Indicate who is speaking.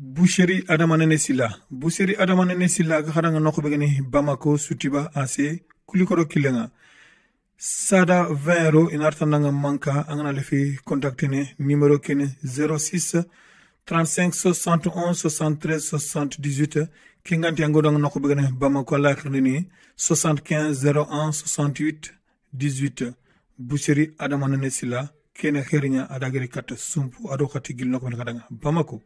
Speaker 1: busheri adamanene sila busheri adamanene sila ga haranga nokobegeni bamako sutiba ase kulikoro kilenga sada 20 euro inartananga manka angana lefi contactene numero kene 06 35 61 73 78 kinganti angodanga nokobegeni bamako lakrini 75 01 68 18 busheri adamanene sila kene herinya adagere kat sumpu ado khati gilnokobene kadanga bamako